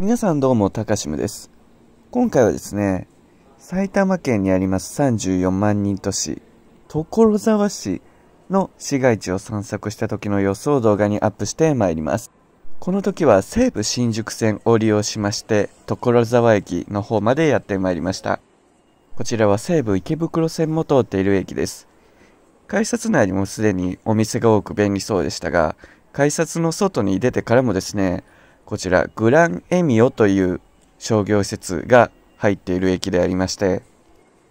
皆さんどうも、高島しむです。今回はですね、埼玉県にあります34万人都市、所沢市の市街地を散策した時の様子を動画にアップしてまいります。この時は西武新宿線を利用しまして、所沢駅の方までやってまいりました。こちらは西武池袋線も通っている駅です。改札内にもすでにお店が多く便利そうでしたが、改札の外に出てからもですね、こちらグランエミオという商業施設が入っている駅でありまして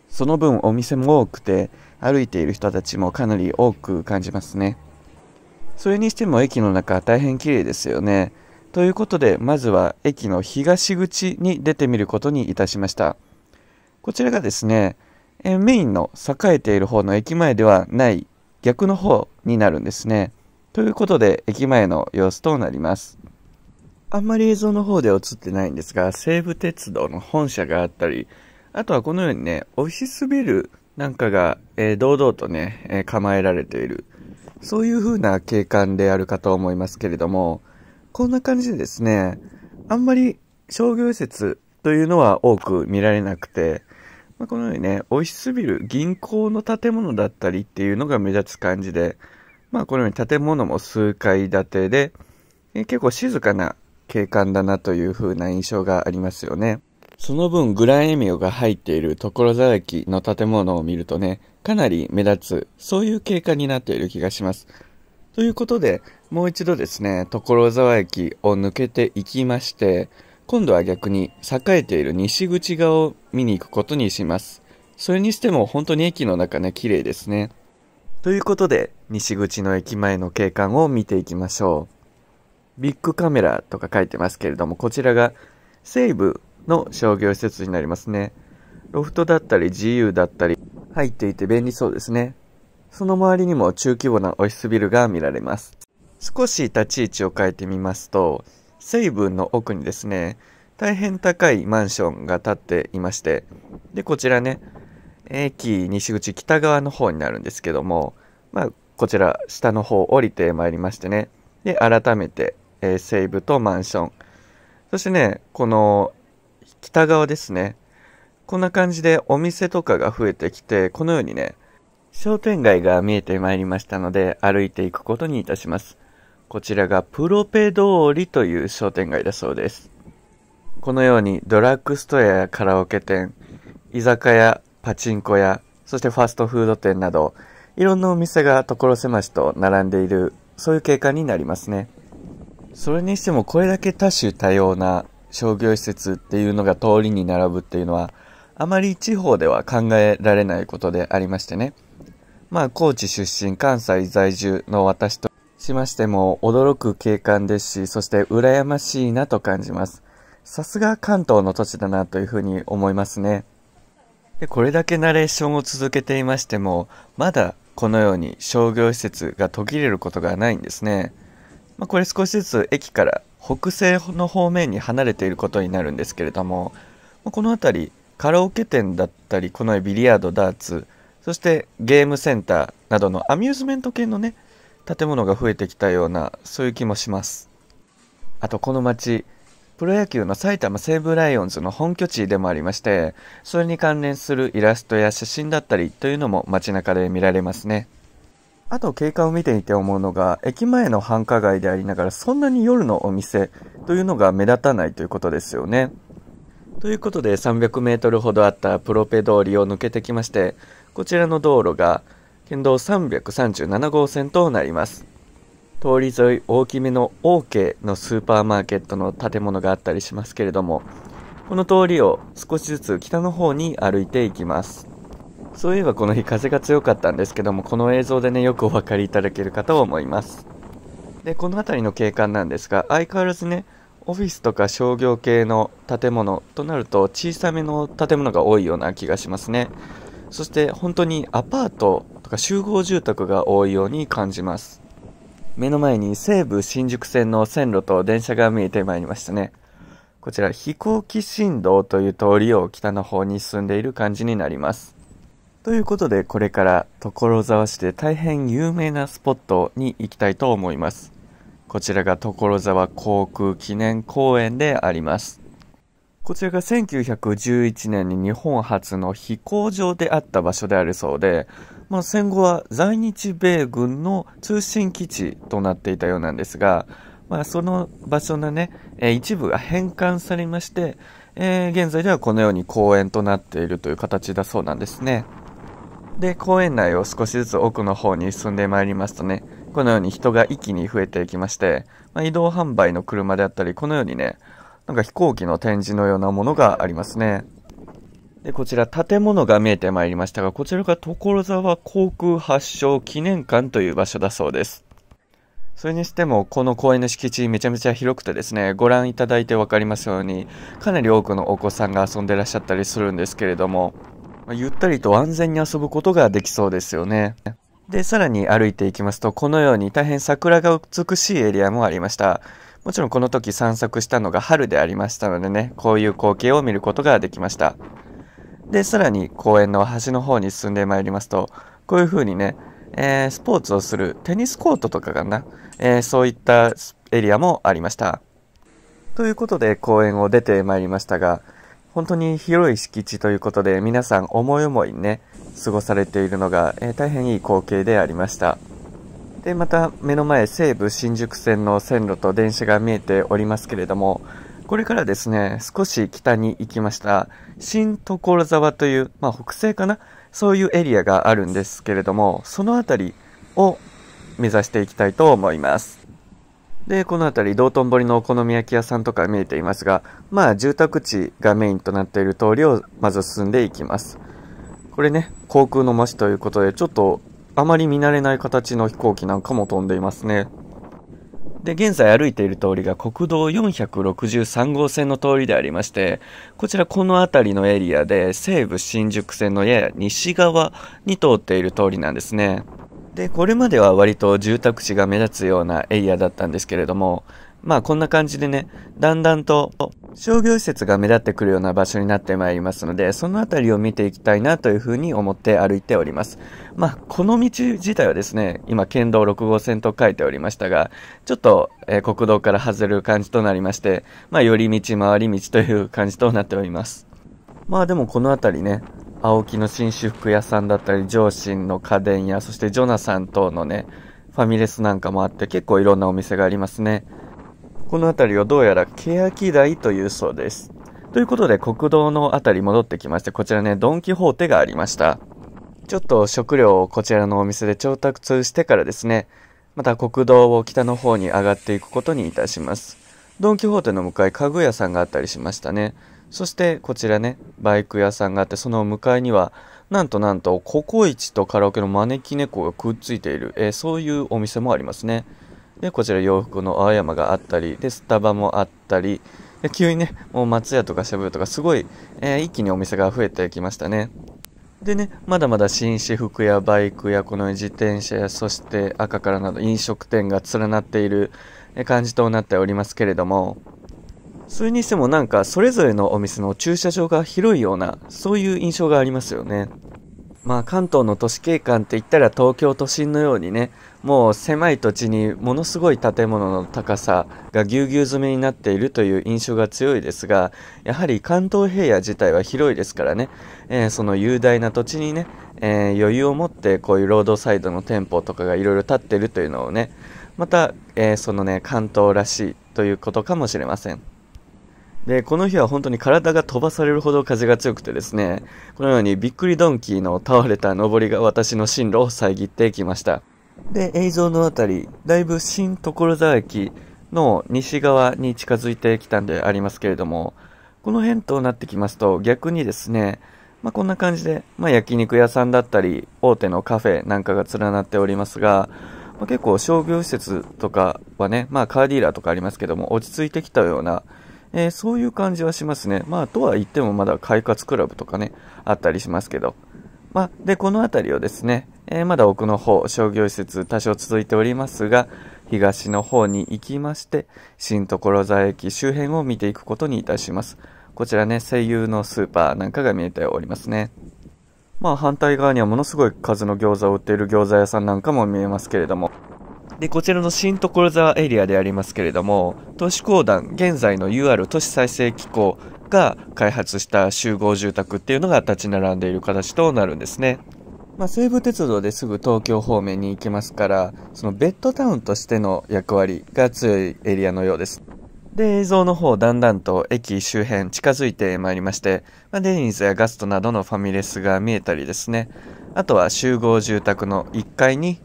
その分お店も多くて歩いている人たちもかなり多く感じますねそれにしても駅の中大変綺麗ですよねということでまずは駅の東口に出てみることにいたしましたこちらがですねえメインの栄えている方の駅前ではない逆の方になるんですねということで駅前の様子となりますあんまり映像の方では映ってないんですが、西武鉄道の本社があったり、あとはこのようにね、オフィスビルなんかが、えー、堂々とね、えー、構えられている、そういう風な景観であるかと思いますけれども、こんな感じでですね、あんまり商業施設というのは多く見られなくて、まあ、このようにね、オフィスビル、銀行の建物だったりっていうのが目立つ感じで、まあこのように建物も数階建てで、えー、結構静かな景観だなという風な印象がありますよね。その分グランエミオが入っている所沢駅の建物を見るとね、かなり目立つ、そういう景観になっている気がします。ということで、もう一度ですね、所沢駅を抜けていきまして、今度は逆に栄えている西口側を見に行くことにします。それにしても本当に駅の中ね、綺麗ですね。ということで、西口の駅前の景観を見ていきましょう。ビッグカメラとか書いてますけれども、こちらが西部の商業施設になりますね。ロフトだったり自由だったり入っていて便利そうですね。その周りにも中規模なオフィスビルが見られます。少し立ち位置を変えてみますと、西部の奥にですね、大変高いマンションが建っていまして、で、こちらね、駅西口北側の方になるんですけども、まあ、こちら下の方降りてまいりましてね、で、改めてえー、西部とマンション。そしてね、この北側ですね。こんな感じでお店とかが増えてきて、このようにね、商店街が見えてまいりましたので、歩いていくことにいたします。こちらがプロペ通りという商店街だそうです。このようにドラッグストアやカラオケ店、居酒屋、パチンコ屋、そしてファストフード店など、いろんなお店が所狭しと並んでいる、そういう景観になりますね。それにしてもこれだけ多種多様な商業施設っていうのが通りに並ぶっていうのはあまり地方では考えられないことでありましてねまあ高知出身関西在住の私としましても驚く景観ですしそして羨ましいなと感じますさすが関東の土地だなというふうに思いますねでこれだけナレーションを続けていましてもまだこのように商業施設が途切れることがないんですね。まあ、これ少しずつ駅から北西の方面に離れていることになるんですけれども、まあ、この辺りカラオケ店だったりこのビリヤードダーツそしてゲームセンターなどのアミューズメント系のね建物が増えてきたようなそういう気もしますあとこの町プロ野球の埼玉西武ライオンズの本拠地でもありましてそれに関連するイラストや写真だったりというのも街中で見られますねあと景観を見ていて思うのが、駅前の繁華街でありながらそんなに夜のお店というのが目立たないということですよね。ということで300メートルほどあったプロペ通りを抜けてきまして、こちらの道路が県道337号線となります。通り沿い大きめの OK のスーパーマーケットの建物があったりしますけれども、この通りを少しずつ北の方に歩いていきます。そういえばこの日風が強かったんですけども、この映像でね、よくお分かりいただけるかと思います。で、この辺りの景観なんですが、相変わらずね、オフィスとか商業系の建物となると小さめの建物が多いような気がしますね。そして本当にアパートとか集合住宅が多いように感じます。目の前に西武新宿線の線路と電車が見えてまいりましたね。こちら飛行機振動という通りを北の方に進んでいる感じになります。ということで、これから所沢市で大変有名なスポットに行きたいと思います。こちらが所沢航空記念公園であります。こちらが1911年に日本初の飛行場であった場所であるそうで、まあ、戦後は在日米軍の通信基地となっていたようなんですが、まあ、その場所のね、え一部が返還されまして、えー、現在ではこのように公園となっているという形だそうなんですね。で公園内を少しずつ奥の方に進んでまいりますとねこのように人が一気に増えていきまして、まあ、移動販売の車であったりこのようにねなんか飛行機の展示のようなものがありますねでこちら建物が見えてまいりましたがこちらが所沢航空発祥記念館という場所だそうですそれにしても、この公園の敷地めちゃめちゃ広くてですね、ご覧いただいて分かりますように、かなり多くのお子さんが遊んでらっしゃったりするんですけれども、まあ、ゆったりと安全に遊ぶことができそうですよね。で、さらに歩いていきますと、このように大変桜が美しいエリアもありました。もちろんこの時散策したのが春でありましたのでね、こういう光景を見ることができました。で、さらに公園の端の方に進んでまいりますと、こういう風にね、えー、スポーツをするテニスコートとかかな、えー、そういったエリアもありました。ということで公園を出てまいりましたが、本当に広い敷地ということで、皆さん思い思いね、過ごされているのが、えー、大変いい光景でありました。で、また目の前西武新宿線の線路と電車が見えておりますけれども、これからですね、少し北に行きました、新所沢という、まあ北西かなそういうエリアがあるんですけれども、その辺りを目指していきたいと思います。で、この辺り、道頓堀のお好み焼き屋さんとか見えていますが、まあ、住宅地がメインとなっている通りをまず進んでいきます。これね、航空の街ということで、ちょっとあまり見慣れない形の飛行機なんかも飛んでいますね。で、現在歩いている通りが国道463号線の通りでありまして、こちらこの辺りのエリアで西武新宿線のやや西側に通っている通りなんですね。でこれまでは割と住宅地が目立つようなエリアだったんですけれどもまあこんな感じでねだんだんと商業施設が目立ってくるような場所になってまいりますのでその辺りを見ていきたいなというふうに思って歩いておりますまあこの道自体はですね今県道6号線と書いておりましたがちょっと、えー、国道から外れる感じとなりましてまあ寄り道回り道という感じとなっておりますまあでもこの辺りね、青木の紳士服屋さんだったり、上信の家電屋、そしてジョナサン等のね、ファミレスなんかもあって、結構いろんなお店がありますね。この辺りをどうやら欅台というそうです。ということで国道の辺り戻ってきまして、こちらね、ドン・キホーテがありました。ちょっと食料をこちらのお店で調達してからですね、また国道を北の方に上がっていくことにいたします。ドン・キホーテの向かい家具屋さんがあったりしましたね。そしてこちらねバイク屋さんがあってその向かいにはなんとなんとココイチとカラオケの招き猫がくっついている、えー、そういうお店もありますねでこちら洋服の青山があったりでスタバもあったりで急にねもう松屋とかしゃぶとかすごい、えー、一気にお店が増えてきましたねでね、まだまだ紳士服やバイクやこの自転車やそして赤からなど飲食店が連なっている感じとなっておりますけれども、それにしてもなんかそれぞれのお店の駐車場が広いようなそういう印象がありますよね。まあ関東の都市景観って言ったら東京都心のようにねもう狭い土地にものすごい建物の高さがぎゅうぎゅう詰めになっているという印象が強いですがやはり関東平野自体は広いですからね、えー、その雄大な土地にね、えー、余裕を持ってこういうロードサイドの店舗とかがいろいろ建ってるというのをねまた、えー、そのね関東らしいということかもしれません。で、この日は本当に体が飛ばされるほど風が強くてですね、このようにびっくりドンキーの倒れた上りが私の進路を遮ってきました。で、映像のあたり、だいぶ新所沢駅の西側に近づいてきたんでありますけれども、この辺となってきますと逆にですね、まあ、こんな感じで、まあ、焼肉屋さんだったり、大手のカフェなんかが連なっておりますが、まあ、結構商業施設とかはね、まあカーディーラーとかありますけども、落ち着いてきたような、えー、そういう感じはしますね。まあ、とは言ってもまだ快活クラブとかね、あったりしますけど。まあ、で、この辺りをですね、えー、まだ奥の方、商業施設多少続いておりますが、東の方に行きまして、新所沢駅周辺を見ていくことにいたします。こちらね、声優のスーパーなんかが見えておりますね。まあ反対側にはものすごい数の餃子を売っている餃子屋さんなんかも見えますけれども、で、こちらの新所沢エリアでありますけれども、都市公団、現在の UR 都市再生機構が開発した集合住宅っていうのが立ち並んでいる形となるんですね。まあ、西武鉄道ですぐ東京方面に行きますから、そのベッドタウンとしての役割が強いエリアのようです。で、映像の方、だんだんと駅周辺近づいてまいりまして、まあ、デニーズやガストなどのファミレスが見えたりですね、あとは集合住宅の1階に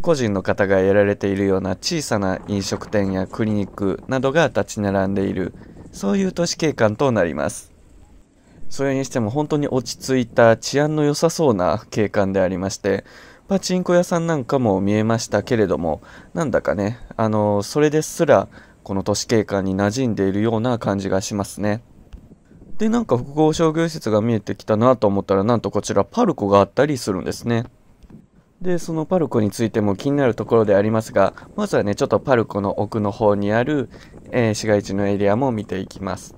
個人の方がやられているような小さな飲食店やクリニックなどが立ち並んでいるそういう都市景観となりますそれにしても本当に落ち着いた治安の良さそうな景観でありましてパチンコ屋さんなんかも見えましたけれどもなんだかねあのそれですらこの都市景観に馴染んでいるような感じがしますねでなんか複合商業施設が見えてきたなと思ったらなんとこちらパルコがあったりするんですねで、そのパルコについても気になるところでありますが、まずはね、ちょっとパルコの奥の方にある、えー、市街地のエリアも見ていきます。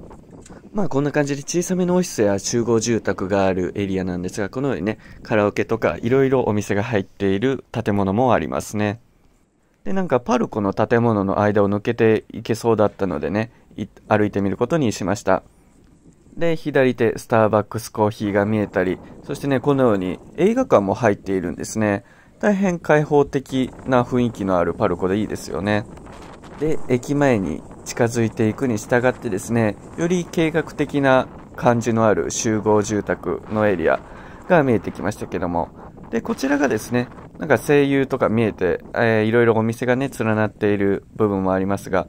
まあこんな感じで小さめのオフィスや集合住宅があるエリアなんですが、このようにね、カラオケとかいろいろお店が入っている建物もありますね。で、なんかパルコの建物の間を抜けていけそうだったのでね、歩いてみることにしました。で、左手、スターバックスコーヒーが見えたり、そしてね、このように映画館も入っているんですね。大変開放的な雰囲気のあるパルコでいいですよね。で、駅前に近づいていくに従ってですね、より計画的な感じのある集合住宅のエリアが見えてきましたけども、で、こちらがですね、なんか声優とか見えて、えー、いろいろお店がね、連なっている部分もありますが、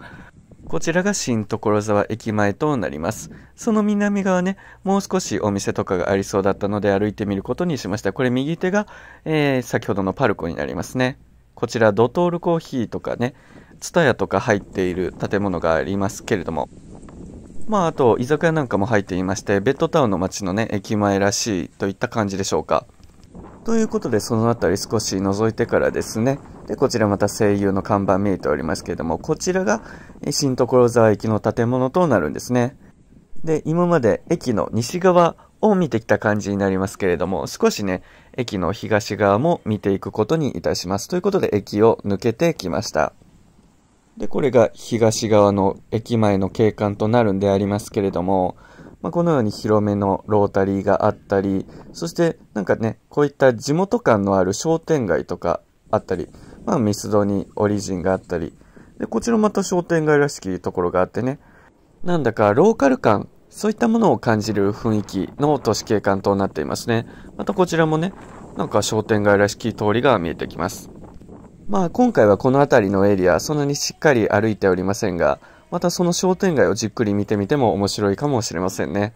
こちらが新所沢駅前となります。その南側ね、もう少しお店とかがありそうだったので歩いてみることにしました。これ右手が、えー、先ほどのパルコになりますね。こちらドトールコーヒーとかね、ツタヤとか入っている建物がありますけれども、まああと居酒屋なんかも入っていまして、ベッドタウンの街のね、駅前らしいといった感じでしょうか。ということで、その辺り少し覗いてからですね、で、こちらまた声優の看板見えておりますけれども、こちらが新所沢駅の建物となるんですね。で、今まで駅の西側を見てきた感じになりますけれども、少しね、駅の東側も見ていくことにいたします。ということで、駅を抜けてきました。で、これが東側の駅前の景観となるんでありますけれども、まあ、このように広めのロータリーがあったり、そしてなんかね、こういった地元感のある商店街とかあったり、まあ、ミスドにオリジンがあったり、で、こちらまた商店街らしきところがあってね、なんだかローカル感、そういったものを感じる雰囲気の都市景観となっていますね。またこちらもね、なんか商店街らしき通りが見えてきます。まあ今回はこの辺りのエリア、そんなにしっかり歩いておりませんが、またその商店街をじっくり見てみても面白いかもしれませんね。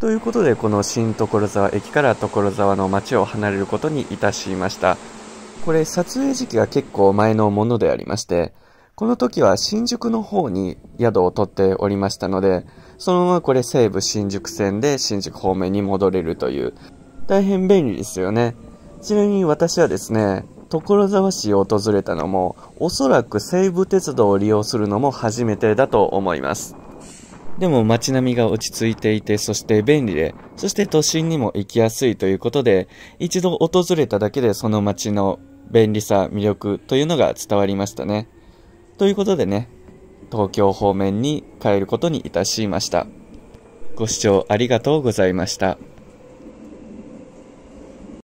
ということでこの新所沢駅から所沢の街を離れることにいたしました。これ撮影時期が結構前のものでありまして、この時は新宿の方に宿を取っておりましたので、そのままこれ西武新宿線で新宿方面に戻れるという、大変便利ですよね。ちなみに私はですね、所沢市を訪れたのも、おそらく西武鉄道を利用するのも初めてだと思います。でも街並みが落ち着いていて、そして便利で、そして都心にも行きやすいということで、一度訪れただけでその街の便利さ、魅力というのが伝わりましたね。ということでね、東京方面に帰ることにいたしました。ご視聴ありがとうございました。